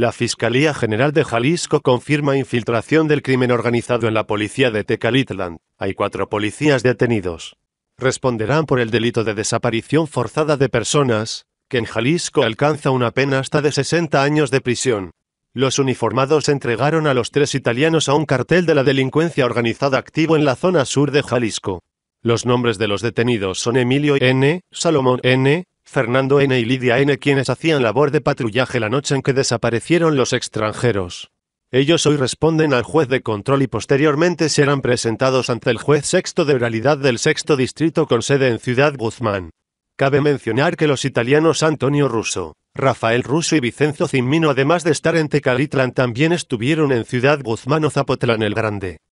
La Fiscalía General de Jalisco confirma infiltración del crimen organizado en la policía de Tecalitlán. Hay cuatro policías detenidos. Responderán por el delito de desaparición forzada de personas, que en Jalisco alcanza una pena hasta de 60 años de prisión. Los uniformados entregaron a los tres italianos a un cartel de la delincuencia organizada activo en la zona sur de Jalisco. Los nombres de los detenidos son Emilio N., Salomón N., Fernando N. y Lidia N. quienes hacían labor de patrullaje la noche en que desaparecieron los extranjeros. Ellos hoy responden al juez de control y posteriormente serán presentados ante el juez sexto de oralidad del sexto distrito con sede en Ciudad Guzmán. Cabe mencionar que los italianos Antonio Russo, Rafael Russo y Vicenzo Cimino además de estar en Tecalitlán también estuvieron en Ciudad Guzmán o Zapotlán el Grande.